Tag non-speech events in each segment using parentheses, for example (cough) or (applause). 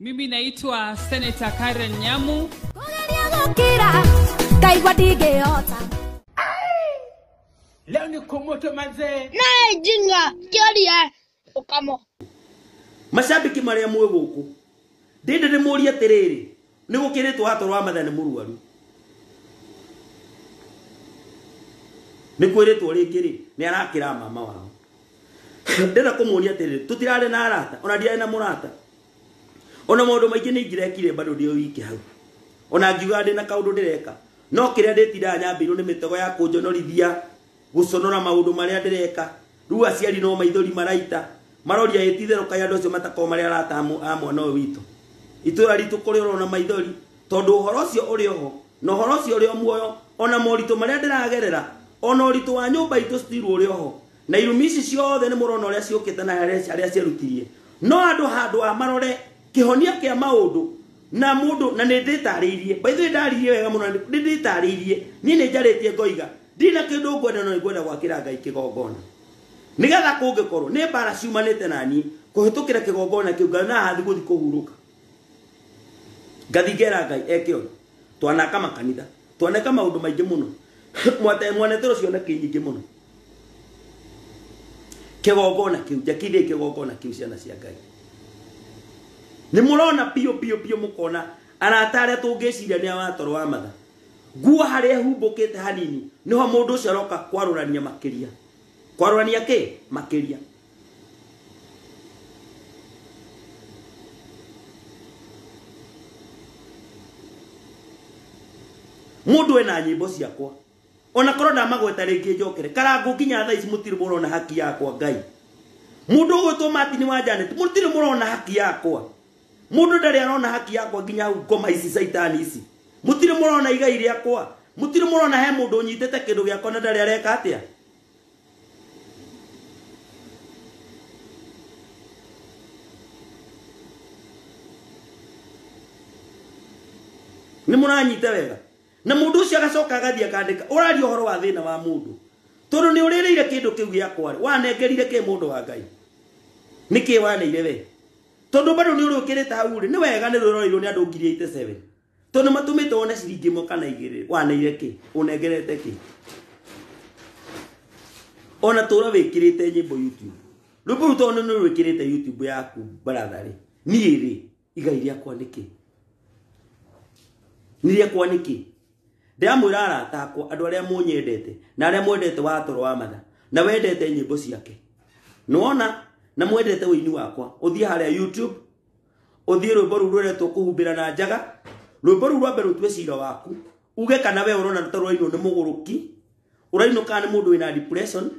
Mimi naitwa Senator Karen Nyamu. Leo niko moto manze. Nae jinga, kiori ya ukamo. Mashabiki maria mwe guku. Ndinde ndimurie atiriri. Ni gukiritwo hatoro wa mathana murwaru. Ni kwiritwo ringi ri, ni arakira mama wao. kumuri kumuria atiriri, Tutirale na arata, ona ndiari na murata ona maundu maingi ni ngirekire bado ndio wiki hau ona ngiuga ndä na kaundu ndireka no kiria nditinda nyambirwo ni mitego ya kunjonorithia guconora maundu maria ndireka riu aciari no maithori maraita maroria ititherukai andu acio matakorwo maria arata a mwana uyu witå itura ritu kuri na maithori tondu uhoro ucio uri oho na uhoro ucio uri muoyo ona moritu maria ndiragerera ona uritu wa nyumba itu stiru uri oho na irumi ici ciothe ni murona uria ciukite na aria ciarutirie no andu handu wa marore kihonia kia maudu na mudu na by the way ndariirie wega muno nditariirie ni ninjaritie ngoiga dina kindu ngwenda no ngwenda gwakira ngai kigongona nigetha kungikorwo ni bara ciumanite nani kuhitukira kigongona kiu ngai na hathi guthi kuhuruka ngathingera ngai eke ona twanaka makanitha kama maundu maingi muno (laughs) mwate mwane mwanetero ciona kinyingi muno kigongona kiu njakithie kigongona kiu ciana cia ngai nä må rona pio pio mukona kona arata arä a tå ngä ciria nä awatoro wa matha guo harä a humbå kä hanini nä ho må ndå å cio aroka kwarå makiria. makä ria må ndå ena nyimbo ciakwa ona korwo ndamagweta rä njokere kara nginya thais ici murona haki yakwa ngai må ndå å gwä two wa janet må tirä må haki yakwa mundu ndari arona haki yakwa nginya ngoma ici saitani ici mutire murona igai riakwa mutire murona he mundu unyitite kindu giakwa na ndari areka atia nä må ranyite wega na må ndå ũcio agacoka agathiĩ akandĩka å raria å horo wa thä na wa må ndå tondå nä å rä rä ire kä ndå kä u gä akwarä wanengerire kä må ndå wa ngai nä kä waneire we tondå mbandå nä å rä å kä rä ta haurä nä wega nä roroirwo nä andå å ngiria ite seven to nä matå mä te wona ciringä mo kana igä rä wanaire kä å nengerete kä ona tå ra wä kä rä te nyä mbo youtube rä u rutoo nä rwä kä rä te youtube yaku mbarathare niä rä igai rä akwa nä kä nä rä akwa nä kä ndä amwä ra arata akwa andå arä a må nyendete na arä a mwendete wa toro wa matha na wendete nyä mbo ciake nä wona na mwendete wini wakwa uthie haria youtube uthie rwimbo ruru rwendetwo kuhumbira na njaga rwimbo ruru rwambe rutue cira waku uge kana we urona ruta rwainwo ni muguruki urainwo kana ni mundu wina depression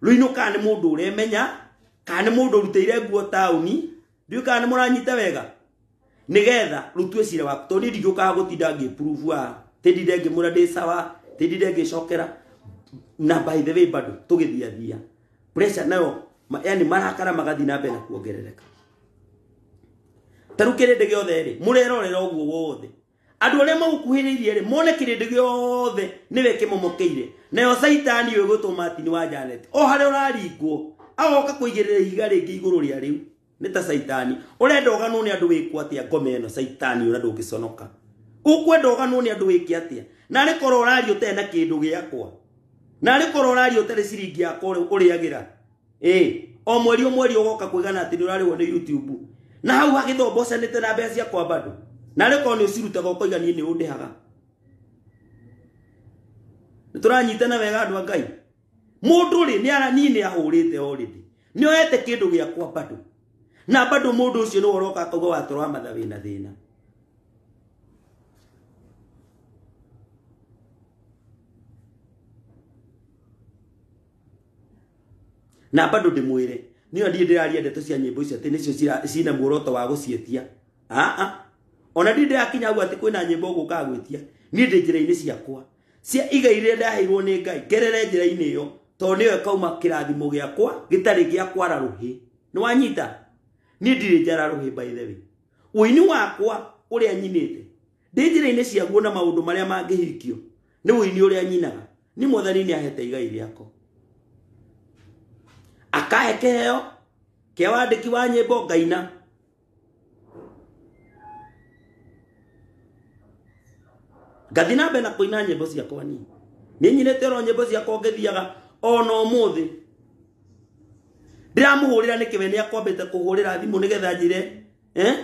ruinwo kana ni mundu uremenya kana ni mundu uruteire nguo tauni ndiu kana ni muranyita wega nigetha rutue cira waku tondu ndigiukaga gutinda ngiprove wa tindinde ngimura ndi sawa tindinde ngicokera na by the way bado tugithia pressure nayo Ma, yani marakara magathi na mbere na kuongerereka taru kirinde othe ri murerorera uguo wothe andu aria magukuhiriirie ri mone kire kirinde giothe niwe kimomokeire nayo saitani we gutuma atini wa janet o haria uraringwo agoka kuigirira ihiga ringi iguru ria riu ni ta saitani urenda uganwo ni andu wiku atia ngome ino saitani ura ndungiconoka ukwenda uganwo ni andu wiki atia na ri korora ri utena kindu giakwa na ri rikorwo urario tere ciringi yakwa uriagira ä eh, o mweri o mweri ugoka kuigana atä nä å rarä wo nä youtube na hau hagä thombo cenä te na mbeca kwa bado na rä ni nä å cirutaga igani koiga nä å ndä haga nä tå ranyitana wega andå a ngai må ndå rä nä aranii nä ahå rä te nä oete kä ndå gä bado na bado må ndå å cio nä woroka akauga watå matha wä na thä na na bado ndimwire niyo ndie ndiraria ndeto cia nyimbo icio ati nicio cina muoroto wa guciĩtia aa ona ndie ndirakinya hau ati kwina nyimbo ũgũkaga gwĩtia niĩ ndĩ njĩra-inĩ ciakwa cia igai rĩrĩa ndaheirwo nĩ ngai ngerere njĩra-inĩ ĩyo tondũ nĩyo ĩkauma kĩrathimo gĩakwa gĩtarĩ gĩa kwara rũhĩ nĩ wanyita niĩ ndirĩ njara rũhĩ by the way ũini wakwa ũrĩa nyinĩte ndĩ njĩra-inĩ ciaguo na maũndũ marĩa mangĩhingio nĩ ũini ũrĩa nyinaga nĩ mwathani nĩ ahete igai rĩako akahe kiheo kia wandiki wa nyimbo ngaina ngathi na mbere na kuina nyimbo ciakwa ni ni nyinite ro nyimbo ciakwa ngithiaga ona umuthi ndiramuhurira niki we niakwambite kuhurira thimu nigetha njire eh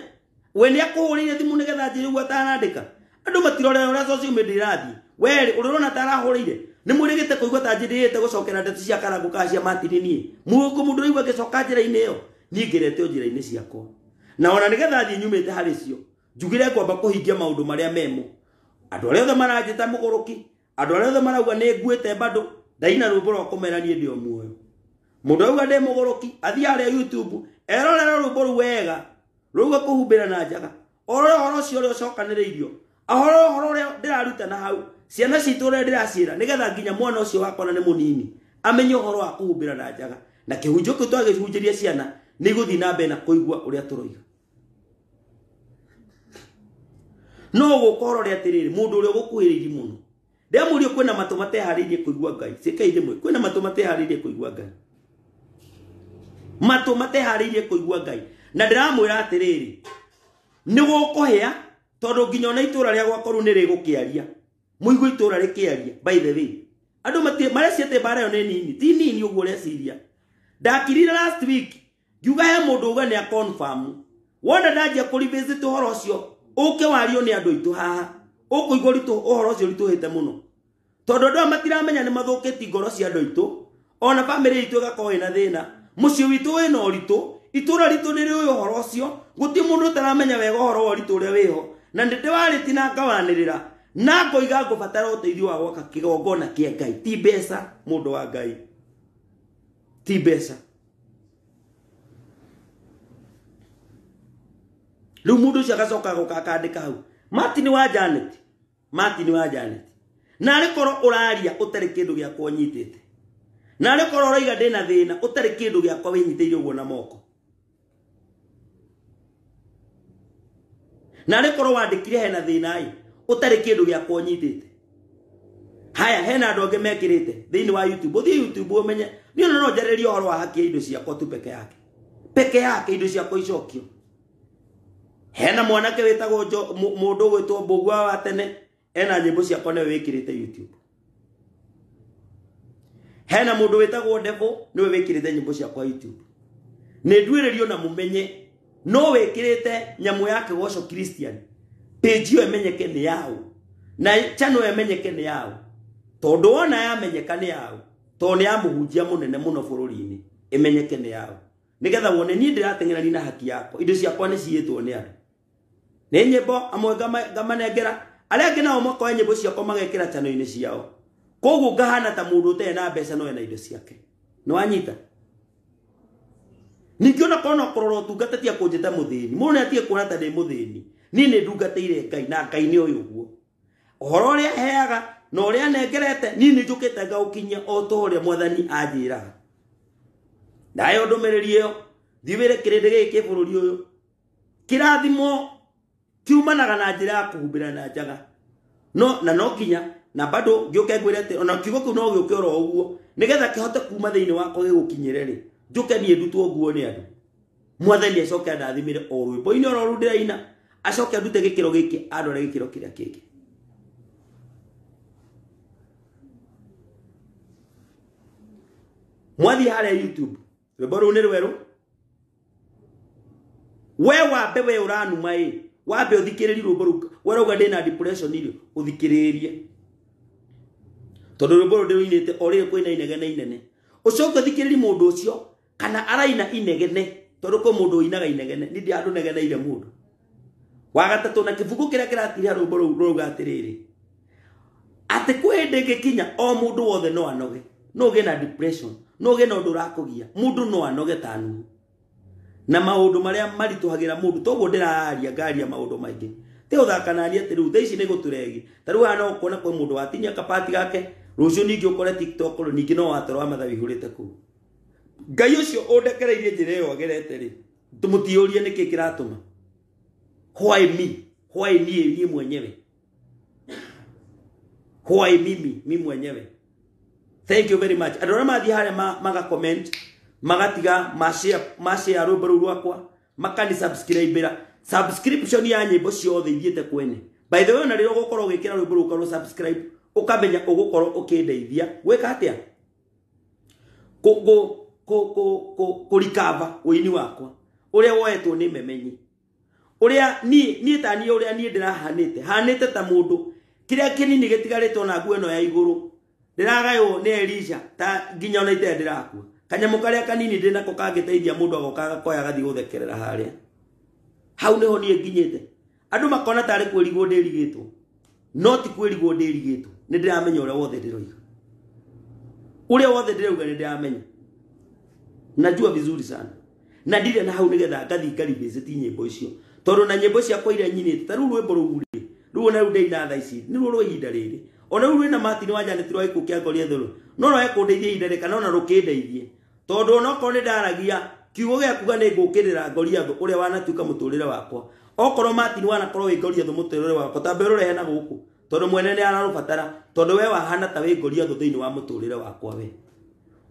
we niakuhurire thimu nigetha njire uguo atanandika andu matirore uria social media irathii we uri urona tarahurire nä må rä gä te kå igua ta njä rä te gå cokera ndeto cia karangå kaa cia matini niä må kå må ndå rä igua gä coka njä ra-inä ä yo niä ngä rete njä ra-inä ciakwa na ona nä getha thiä nyumä te harä cio njugire ngwamba kå hingia maå ndå marä a memo andå arä othe maranjä ta må gå rå ki andå arä othe marauga nä nguä te mbandå ndaina mbo rwa kå mera ndä o muoyo må ndå auga ndä må gå rå ki arä a youtube erorera rwä mbo rå wega rwauga kå humbä ra na njaga orore horo cio rä a å cokanä rä irio ahoro horo rä a ndä raruta na hau ciana citå rä ndäraciä ra nä getha nginya mwana å cio wakwa na nä må nini amenye å horo wa kå humbä ra na njaga na kä hunjå kä twagä hunjä rie ciana nä igå thiä na mbere na kå igua å rä a tå roiga no gå ka å rore atä rä rä må ndå å rä a å gå kuhä rä iri må no ndäamå rio kwä na matå mateharä irie kå igua ngai cä kai rä mwe kwä na matå mateharä irie kå igua ngai matå mateharä irie kå igua ngai na ndä ramwä ra atä rä rä nä gå kå hä a tondå nginya ona itå ra rä a gwakorwo nä rä gå kä aria muigwa itura rikiaria by the way andu mareciria ati mbara yo nini ti nini uguo reciria ndakirire last week ngiuga he mundu ni a confirm wona ndanjia kũrivisit ũhoro ũcio ũke wario nĩ andũ aitũ haha ũkũigua ũhoro ũcio ũritũhĩte mũno tondũ andũ aya matiramenya nĩ mathũkĩti ngoro cia andũ aitũ ona bamĩrĩ itũ ĩgakorwo ĩna thĩna mũciĩ witũ wĩna ũritũ itũra ritũ nĩ rĩũĩ ũhoro ũcio gũtirĩ mũndũ ũtaramenya wega ũhoro wa ũritũ ũrĩa wĩho na nĩ na ngawanĩrĩra na ngoiga ngũbatara ũteithio wa gwaka kĩgongona kĩa ngai ti mbeca mũndũ wa ngai ti mbeca rĩu mũndũ ũcio agacoka gũka akandĩka hau mati nĩ wa janeti mati nĩ wa janeti na rĩkorwo ũraria ũtarĩ kĩndũ gĩakwa ũnyitĩte na rĩkorwo ũraiga ndĩna thĩna ũtarĩ kĩndũ gĩakwa wĩnyitĩire ũguo na moko na rĩkorwo wandĩkire hena thĩna ĩ utari kindu giakwa nyitite haya hena andu angi mekirite thini wa youtube uthi youtube umenye ni ona no jareri uhoro wa haki indo ciakwa tu peke yake peke yake indo ciakwa icokio hena mwanake witagwo jo mundu gwitwo mbugwa wa tene ena nyimbo ciakwa ne wikirite youtube hena mundu witagwo devo ni we wikirite nyimbo ciakwa youtube ni nduiririo na mumenye no wikirite nyamu yake woco christian page yo emenyeke nä yao na chano emenyeke nä yao tondå ona yamenyeka nä yao tondå nä yamå munene muno bururi-ini imenyeke yao nä wone niä ndä rateng'erani na haki yakwa indo ciakwa nä ciätwo nä andå nä nyämbo amwe ngamanengera arä angä nao makoe nyämbo ciakwa magekä ra cano ciao koguo ngahana ta må ndå na mbeca noe na indo ciake nä wanyita ningä onakorwo na å tungatatia kå njä ta ni må kuona ta ndä må ni nä ndungatäire ngai na ngai nä å yå guo horo rä a heaga na å rä a nengerete niä nä njå kä te ngaå kinyia o ta å rä a mwathani anjä raga ndaä ndå mä rä ri ä yo thiwä re kä rä ndä gä kä bå rå ri å yå kä rathimo kiumanaga na njä ra ya kå humbä ra na njaga na no kinya na bado ngä å ke ngwä re ona kiugo kä u no gä å kä oro å guo nä getha kä hote kuuma thä inä wakwa gä gå kinyä re rä njå ke niä ndutwo nguo nä andå mwathani acoke andathimä re o rwä mbo-inä oro ndä raina acoke kä gikiro kä andore gikiro kiria kingi mwathi haria youtube rwimbo ruu ni rwerå we wambe we uranuma i wambe å thikä rä ri uthikiririe rwimbo ruu werauga ndina depression iri uthikiririe tondu rwimbo ruu ndiruinite ori na inegene inene å å coke thikä rä ri må ndå å cio kana araina inegene tondu kwi å inaga inegene nindi andu negeneire ndå wa gatatå na kä bungo kä rä a kä ratiria rå mbo rå ruga kinya o må ndå wothe no anoge no gä na depression no gä na å ndå gia må no anoge tanu na maå ndå marä a maritåhagä ra må ndå toguo ndä raria ngaria maå ndå maingä tä å thakanania atä rä u tha ici nä gå tå regi ta rä ana kuona kwä må ndå kapati gake rå cio ningä å kore tiktok ningä no watarwa mathawi hå rä te kå u ngai å cio å ndekereirie agerete rä må tiå rie Why me? Why niye niye mwenyewe? Why mimi? mi mwenyewe. Thank you very much. Andå arĩa mathiä harä maga comment magatiga macea rå mbo rå u rwakwa makani subscribe ra subscription ya nyimbo ciothe ithiete kwene by the way na rä rä å gå gä kä ra rwä mbo rå subscribe å kamenya å gå korwo å kä ndeithia gwä ka atä a kå rikava å ini wakwa å rä a woetwo nä memenyi uria ni ni ta ni uria ni ndirahanite hanite ta mundu kiria ni gitigaritwo na nguo no ya iguru ndiragaywo ni Elisha ta nginya ona ite ndirakua kanyamu karia kanini ndinako kangiteithia mundu agoka koya gathi guthekerera haria hau niho niä nginyäte andu makona tarä ri rigwo ndä rigätwo no ti kwä rigwo ndä rigätwo nä ndä ramenya å rä wothe ndä roiga å wothe ndä rauga nä ndä ramenya najua vizuri sana na ndirä na hau nä getha ngathi ngaribä ti nyä mbo icio tondå na nyimbo ciakwa iria nyinite ta riu rwimbo ruu ri riu ona riu ndeina tha ici ni ruo rwa ihinda riri ona riu rwina matini wa janeti rwa iku ngoria thuru no no ekundeithia ihinda rikana ona rukindeithie tondu onokorwo ni ndaragia kiugo gĩakuga nĩ ngũũkĩrĩra ngoriathũ ũrĩa wanatuĩka mũtũũrĩre wakwa okorwo matini wanakorwo wĩ ngoriathũ mũtũũrĩre wakwa ta mbĩrũrehe na gũkũ tondũ mwene nĩ ararũbatara tondũ we wahana ta wĩ ngoriathũ thĩinĩ wa mũtũũrĩre wakwa we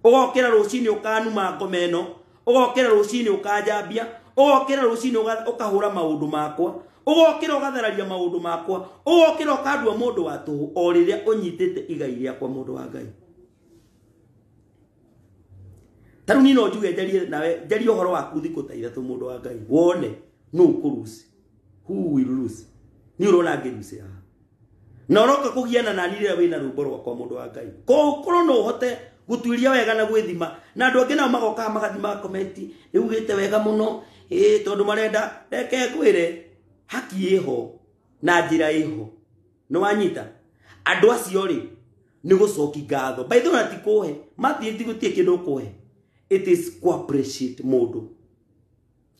ũgokĩra rũcinĩ ũkanuma ngoma ĩno ũgokĩra rũcinĩ ũkanjambia ugokira rucini ukahura maundu makwa ugokira ugathararia maundu makwa ugokira ukandua mundu wa tuhu o riria unyitite igai riakwa mundu wa ngai taru ni no njuge njarie nawe njarie uhoro waku thiku ta ithatu mundu wa ngai wone nu ukurusi hu will lose ni urona ngirusi ya na ũroka kugiana na nirä rä rumbo rwĩmbo rwakwa mundu wa ngai ko kuro no ũhote gũtuĩria wega na gwithima na andũ angĩ nao magokaga magathima komenti ni ugite wega muno tondå marenda reke kwä haki ä na njä ra ä ho nä wanyita andå acio rä nä gå coki ngatho baithå na tikå he matiätigå tiä kä ndå kå he må ndå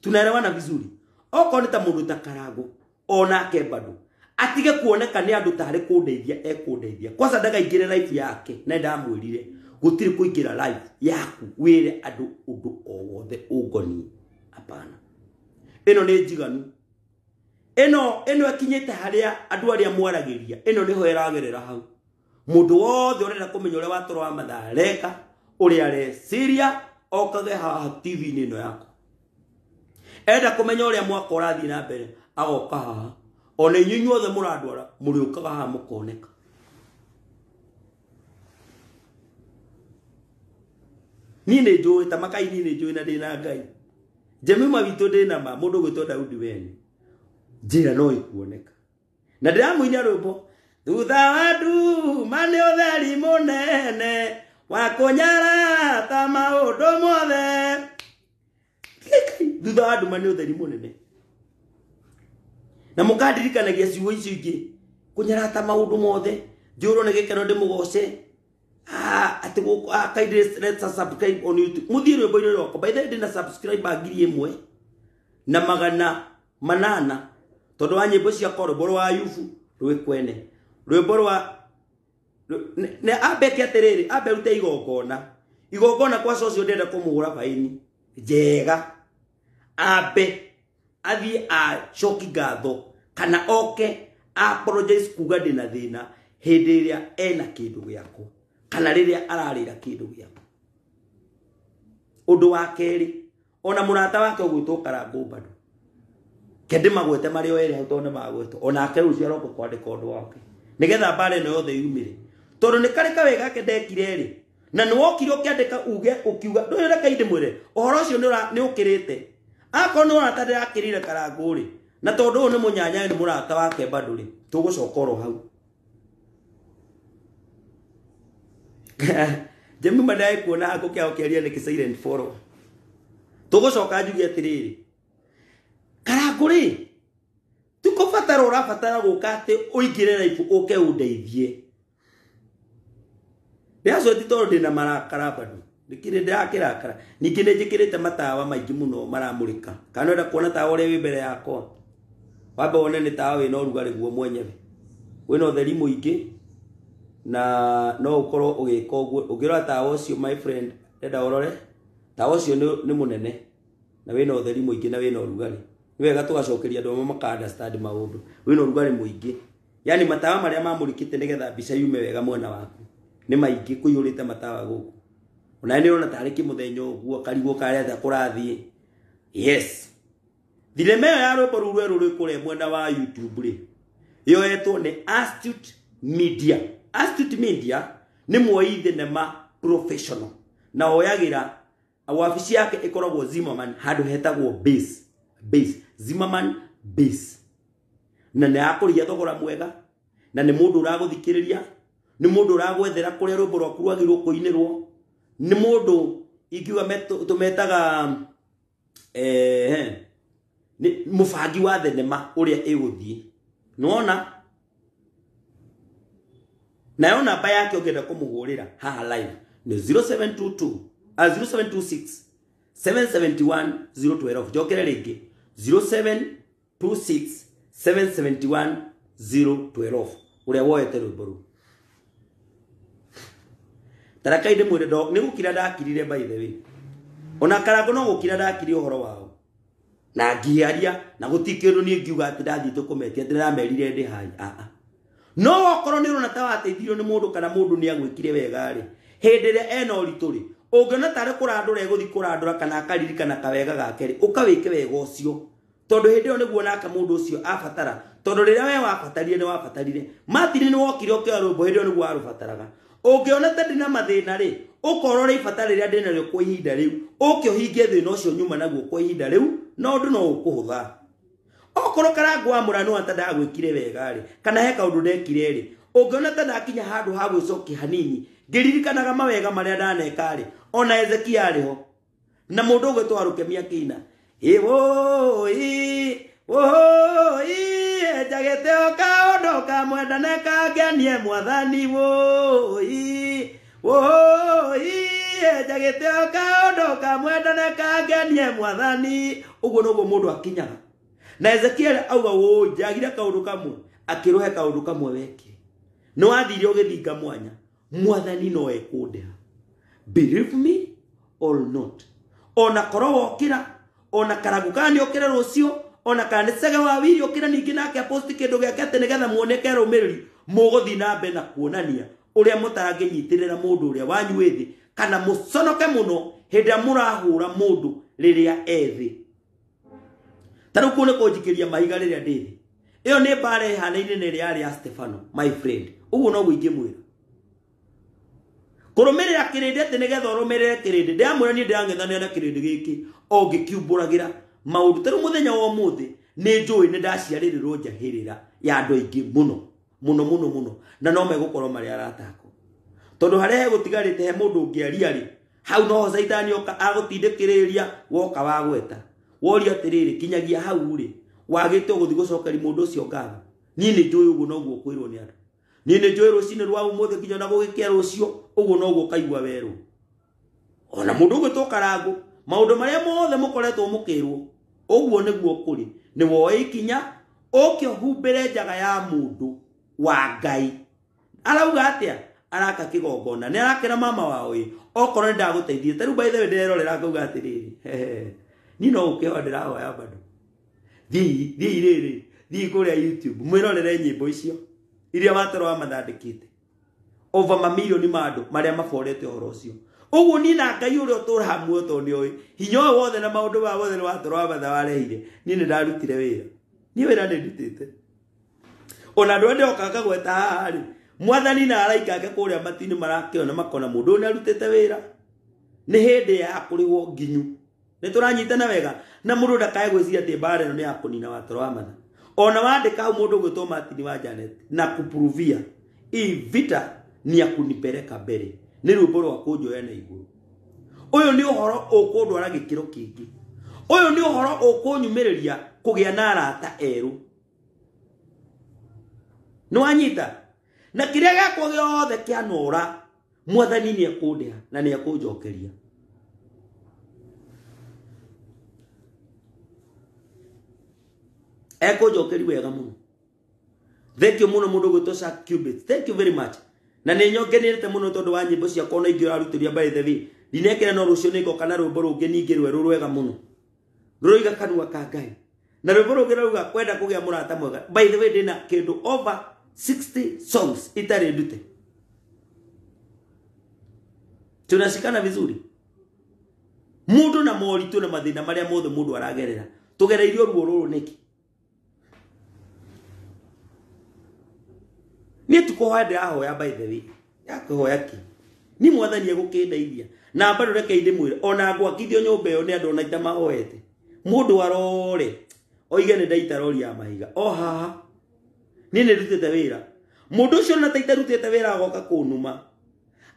tunarewana vizuri okorwo nä ta må ndå ta karangå onake mbandå atige kuoneka nä andå tarä kå ndeithia ekå ndeithia kwaca ndagaingä re rif yake na ndamwä rire gå tirä kå ingä ra rif yaku wä re andå å ndå owothe å ngoniä apana ino ni njiganu ino ino ekinyite haria andu aria mwaragiria ino niho iragerera hau mundu wothe urenda kumenya uria watoro wa mathareka uria areciria okage haha tv-inä ä no yaku enda kå menya å rä a mwaka å rathiä na mbere agoka haha ona inyuĩ inyuothe må randwara må rä å kaga haha må koneka niä nä njå ta makai niä nä njå ä na ndä na ngai njamima mawitå ndä na ma må ndå gwä two daudi wene njä ra no kuoneka na ndä ramå rå mbo thutha wa nduma nä å theri må nene wa kå nyarata maå ndå mothe thutha wa nduma nä å theri må nene na må kandirikanagia ciugo icio ingä kå nyarata maå ndå mothe njå rwo nä gä ndä må goce atä gå kå akairä on youtube må thiä rwä mbo-inä rwakwa baitha ndä na ngiri ä mwe na magana manana tondå wa nyä mbo ciakwa rwä mbo rwa ayubu rwä kwene rwä rwa nä ambeke atä rä rä ambe rute igongona igongona kwa cocio ndenda kå må hå ra baini njega ambe athiä acoki kana oke apologize kuga ndä na thä na hä ndä ä rä ena kä ndå gä akwa kana riria ararira kindu giake undu wa keri ona murata wake ugwitwo karangu bado kende magwete mari o eri hau tondu magwetwo onake rucio aroka kwandika undu wake nigetha mbara ino yothe yumire tondu ni kari kawega ake ndekire ri na nä wokire å kä andä ka uge å kiuga ndå yå reka indä mwä re å horo cio nä å kä rä te akorwo nä årata ndä rakä rä ire karangå rä na tondå å yå nä må nyanyaä nä må rata wake mbandå rä tå gå coka hau (laughs) Jemima dai kuona hako kia okiaria ni silent follow tugucoka njuge atiriri karanguri tikubatara urabatara guka ati uingire raibu uke undeithie ndiacweti tondu ndina marakara bado ndikire ndirakirakara ningĩ nĩ njĩkĩrĩte matawa maingĩ mũno maramũrĩka kana nĩwenda kuona tawa ũrĩa wĩ mbere yakwa wambe wone nĩ tawa wĩna ũrugarĩ guo mwenyewe wĩna ũtheri mũingĩ na no ukorwo ugika uguo ungirora tawa ucio my friend renda urore tawa ucio ni munene na wina utheri muingi na wina urugari ni wega tugacokeria andå maka understand maundu wina urugari muingi yani matawa maria mamurikite nigetha mbica yume wega mwena waku ni maingi kuiyurite matawa guku ona ni urona tari kimuthenya uguo karigwo karia ta kurathie yes thirema ya rwĩmbo rũu rwerũ rwĩkũrĩa mwena wa youtube rĩ yoetwo nĩ astute media Astute Media nä mwoi thenema professional na oyagä wabici yake ikoragwo Zimmerman handå hetagwo base base Zimmerman base na nä akå thogora mwega na nä må ndå å ragå thikä rä ria nä må ndå å ragwethera kå rä a rå mbo rwaku rwagä kå inä rwo nä må ndå ingiuga tå metaga eh, eh, må bangi wa thenema å rä a ä gå thiä nona na nayo namba yake ũngĩenda kũmũgũrĩra haha live nĩ 0722 uh, 0726 771 012 njokere rĩngĩ 0726 771 012 ũrĩa woete rwĩmbo rũu taraka ide mwire ndo ni gukira ndakirire by the way ona karago no gukira ndakiri uhoro wao na ngiaria na gutikiru ni ngiuga ati ndathite kumetia ndiramerire ndi haya a ah, a ah no okorwo nä rona ta wateithirio nä må ndå kana må ndå nä agwä kire wega rä hä ndä ena å ritå rä å ångäona tarä kå randå ra gå thiä kå randå ra kana akaririkana kawega gake å kawä ke wega å cio tondå hä ndä ä yo nä guo nake må ndå å cio abatara tondå rä rä a we wabatarire nä wabatarire matiri nä wokire å kea rå mbo hä ndä ä yo nä guo arå bataraga å ngä ona ta ndä mathä na rä å korore ibata rä rä a ndä narä kwa ihinda rä u å kä å hingie thä na å cio nyuma naguo kwa ihinda rä u no å ndå no å kå hå tha okorwo karangwamũra murano ata ndagwĩkire wega ri kana he kaũndũ ndekire ri ungiona ta ndakinya handu ha gwicoki hanini ngiririkanaga mawega marĩa ndaneka ri ona ezekia ri ho na mũndũ ũgwĩtwo arũkemia kĩina ĩwoi woi njagĩte o kaũndũ mwenda na kangenie mwathani woi woi njagĩte o kaũndũ mwenda na kangenie mwathani ugwo noguo mundu akinyaga na ezekiel auga wo jagira kaũndũ kamwe akĩrũhe kaũndũ kamwe weke no athiri ũgĩthinga mwanya mwathani no ekũndĩha believe me or not ona korowo kira ona karagukani okira rucio ona kana cege wa wiri okira ningĩ nake aposti kindu gĩake atĩ nigetha muoneke rũmĩrĩri mũgũthiĩ na mbere na kuonania ũrĩa mũtarangĩnyitĩrĩra mũndũ ũrĩa wanyu wĩ thĩ kana mũconoke muno hinda murahura mundu riria ethi ethĩ ta rä u kuo nä kå njikä ria mahiga rä rä a ndä thä ä yo nä mbara ĩhanaine nä rä yarĩ ya stefano my friend å guo noguo ingä mwä ra kå rå mä rä ra kä rä ndä atä nä getha å rå mä rä re kä rä ndä ndä ramwä ra niä ndä rang'ethanä na kä rä ndä gä kä o ngä kiumbå ragä ra maå ndå ta rä u må thenya wa må thä nä njå ä nä ndaciarä rä rwo njahä rä ra ya andå aingä må no må no må no må no na no megå korwo marä aratako tondå harä a hegå tigarä te he må ndå å ngä aria rä hau noho oka agå tindä kä rä ria woka wagweta worio atiriri kinyagia hau ri wagite guthi gucokeri mundu ucio ngatho nie ni njui uguo noguo kwirwo ni andu nie ni njui rucini rwa umuthi kinya na gugikia rucio uguo noguo kaigua werwo ona mundu ugwitwo maundu maria mothe mukoretwo mukirwo uguo niguo kuri ni woe ikinya uke humbire njaga ya mundu wa ngai arauga atia araka kigongona ni arakira mama wao okorwo ni ndaguteithie ta riu baithe ndirerorera ngauga atiriri ni no wa ukiwa hoya bado thii thii riri thii kuria youtube mwirorere nyimbo icio iria wa mathandikite over mamilioni ni andu maria maforete uhoro ucio ugu ni na ngai uri utura hamwe to ni oi hinyo uyu wothe na maundu ma wothe ni watorwa matha warehire ni ni ndarutire wira ni wira ni ndutite ona ndo ende okaka gweta ari ri mwathani na araika ake kuria matini marakiona makona mundu ni arutite wira ni hindi ya kuriwo nginyu na wega na mundu ndakae gwiciria ati bare no ni ya kunina watoro wa mana ona wandika hau mundu gwitwo matini wa Janet na kupuruvia i vita ni ya kunipeleka mbere ni rwimbo rwa kunjoya na iguru uyu ni uhoro ukundwara gikiro kingi uyu ni uhoro ukunyumiriria kugia na arata eru ni wanyita na kiria giakwa giothe kianura mwathani ni akundia na ni ekunjokeria ekunjokeri wega muno thank you muno mundu sa cubit thank you very much na nä nyongenärete må no tondå wa nyä mbo kona no ingä rarutå ria mbarethethi ndinekera no rå cio ngoka na rwä mbo rå ngä ningä rwe rå rwega må no rå roiga kanua ka ngai na rwä mbo rå ngä rauga kwenda kå gä a må rata mwega mbaithe ndä na kä ndå over 60 songs itari ndute tunashikana vizuri mundu na moritu na mathina maria mothe mundu aragerera tugereirio ruo ruru niki Ni tuko hade aho ya by the way Ya Ni yakwĩhoya ni nĩ mwathani egũkĩndeithia na bado rekei ndĩmwĩre ona ngwakithio nyũmba ĩyo nĩ andũ ona ita mahoete wa role. oige ni daita roli ya mahiga o haha niĩ nĩ ndutĩte wĩra mũndũ ũcio na taita rutĩte wĩra agoka kũnuma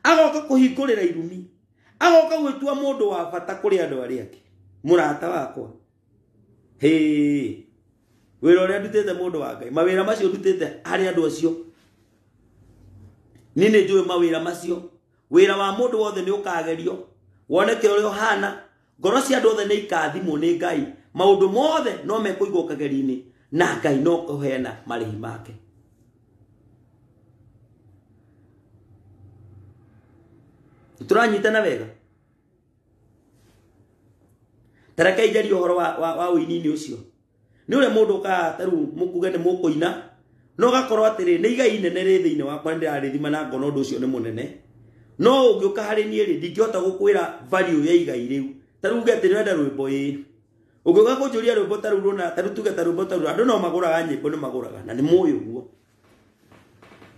agoka kũhingũrĩra irumi agoka wetua mũndũ wa bata kũrĩ andũ arĩa angĩ mũrata wakwa hĩ wĩra ũrĩa ndutĩte mũndũ wa ngai mawĩra macio ndutĩte harĩ andũ acio ni nä njå ä mawä ra macio wä ra wa må ndå wothe nä å kagerio woneke å rä a hana ngoro cia andå othe nä ikathimwo nä ngai maå ndå mothe no mekå igwo kageri-inä na ngai no å heana marä hi make tå ranyitana wega tarekei å horo wa å ini å cio nä å rä a må ndå kaa tarä må kuge nä må kå ina no gakorwo atirä nä igai inene rä thä inä wakwa nä thima na ngona å cio nä må nene no å ngä å ka harä niä rä ndingä ya igai rä u uge atä nä renda rwä mbo ä å ngä å ka tuge tarä mbo tarä andå no magå raga nyä mbo na nä må å guo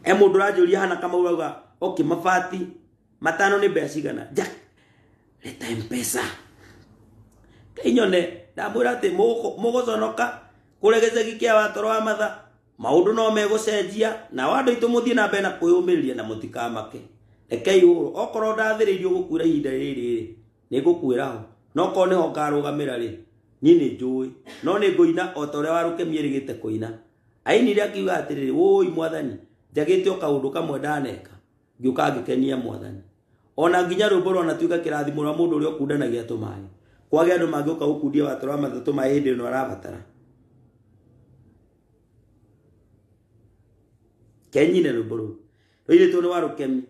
e må ndå å ranjå ria hana kamau rauga okay, mabati matano nä mbeca cigana ja leta mpesa kainyone ndamwä ra atä må gå watoro wa matha maundu no megucenjia na wando itu muthie na bena na na mutikamake rekei uru okorwo ndathiriirio gukuira ihinda riri ri ni ngukwira ho no korwo niho ngarugamira ri ni ni njũĩ no nĩ ngũina o ta ũrĩa warũkemi erĩgĩte kũina ainire akiuga atĩrĩrĩ wũi mwathani njagĩte o kaũndũ kamwe ndaneka ngĩũka ngĩkenia mwathani ona nginya rũmbo rwana tuĩka kĩrathimo rwa mũndũ ũrĩa ũkundanagia tũmaĩ kwagĩa andũ mangĩũka gũkundia watũ rwa mai maĩ no arabatara kenyine rwimbo ruu ruiritwo ni wa rukemi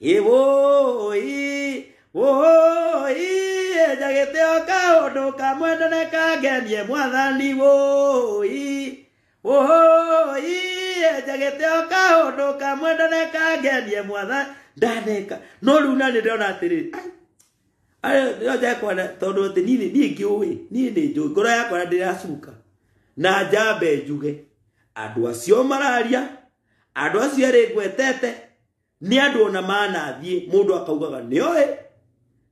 iwui wui njagite o kaundu kamwe nene kangenie mwathani wui oka njagite o kaundu kamwe nene kangenie mwathani ndaneka no riu na ni ndona atiriri ndekwana tondu ati nini nie ngiui nie ni njui ngoro yakwana ndiracuka na njambe njuge andu acio mararia andå acio erä ngwetete nä andå ona manathiä må ndå akaugaga nä oä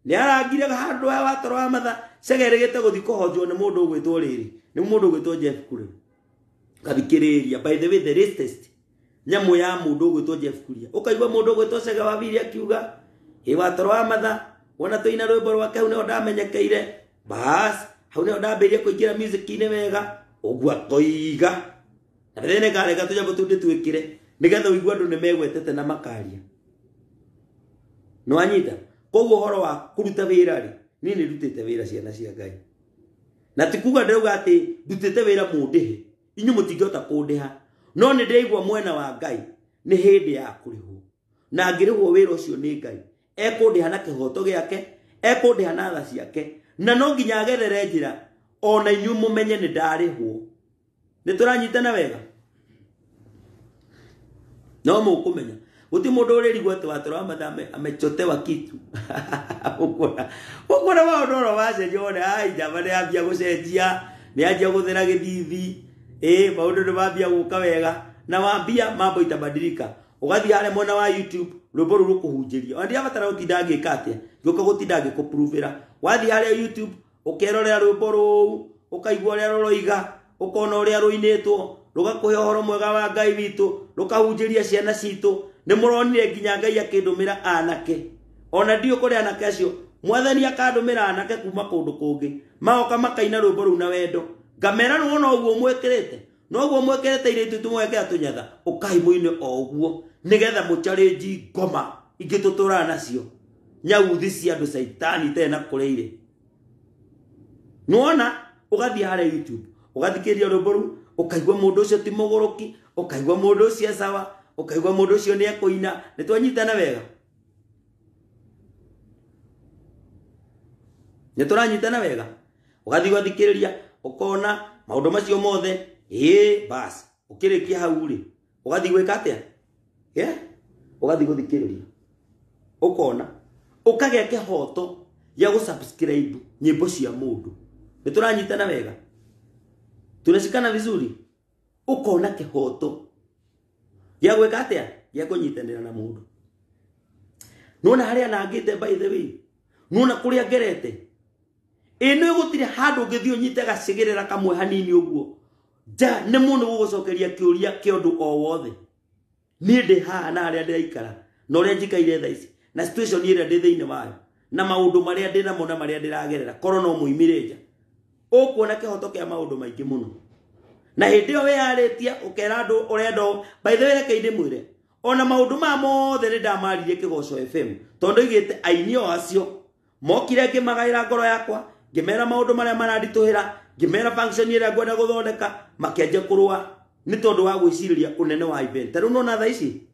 nä arangire handå ya watoro wa matha cegerä gä te gå thiä kå honjwo nä må ndå å gwä two rä rä nä må ndå å gwä two jeff kuria gathikä rä ria by the way the latest nyamå ya må ndå å gwä two jeff kuria å kaigua må ndå å gwä two cege wa biri akiuga ä watoro wa matha wona tå ina rwä mbo rwake hau nä o ndamenyekeire bas hau nä o ndambä rie kå ingä ra inä wega å guo akoiga na ndä nä ngarega tå njambo tå ndä twä kä re nigetha uigue andu nimegwetete megwetete na makaria no anyita koguo horo wa kuruta wira ri ni ni rutite wira ciana cia ngai na tikuga ndauga ati ndutite wira mundihe inyu mutingihota kundiha no ni ndaigua mwena wa ngai ni hindi ya kurihwo na ngirihwo wira ucio ni ngai ekundiha na kihoto giake ekundiha na tha ciake na no nginya agerere njira ona inyu mumenye ni ndarihwo ni turanyitana wega no mukumenya guti mundu uririgwa ati watura mathame amechote wa kitu ukona (laughs) ukona wa ndoro wacenjia wone ai njamba ni ambia gucenjia ni anjia guthira githithi ä maundu ni mambia guka wega na wambia mambo itabadilika ugathi hare mwena wa youtube rwimbo ruru kuhunjiria ona ndirabatara gutinda ngika atia ngioka gutinda ngikuprovera wathi hare youtube ukerorera rwimbo ruu ukaigua uria ruroiga ukona uria ruinitwo rugakuhe horo mwega wa ngai witu rukahunjiria ciana citu ni muronire nginya ngai akindumira anake ona ndio kuri anake acio mwathani akandumira anake kuma kundu kungi maoka makaina rwimbo ruu na wendo ngamera rwo no guo mwikirite no iritu tumwekera tunyatha ukai muine o nigetha mucharenji ngoma ingitutura nacio nyauthi cia andu caitani tena kurire nuona ugathii haria youtube ugathikiria rwimbo ruu ukaigua mundu ucio ti muguruki ukaigua mundu ucio sawa ukaigua mundu ucio ni akuina ni twanyitana wega ni turanyitana wega ugathi gwathikiriria ukona maundu macio mothe ĩ bas ukirikia hau ri ugathi gwika atia yeah? ugathi guthikiriria ukona ukagea kihoto ya subscribe nyimbo cia mundu ni turanyitana wega tunashikana vizuri ukona kihoto ya gwika atia ya kunyitanira na mundu nona haria nangite by the way nona kuria ngerete ino gutire handu ngithio nyite gacigirira kamwe hanini uguo ja ne mundu gugucokeria kiuria kiondu o wothe ni ndi haha na aria ndiraikara na uria njikaire tha ici na situation ira ndi thiini wayo na maundu maria ndinamo na maria ndiragerera korwo no muimire nja ukuona kihoto kia maundu maingi muno na hindi iyo wiyaritie ukera andu urendo by the way reke ndimwire ona maundu ma mothe ni ndamaririe kigoco fm tondu igite aini o acio mokire ngimagaira ngoro yakwa ngimera maundu maria marandituhira ngimera function ira ngwenda guthondeka makianjia kurua ni tondu wa gwiciriria unene wa event riu nona thaa ici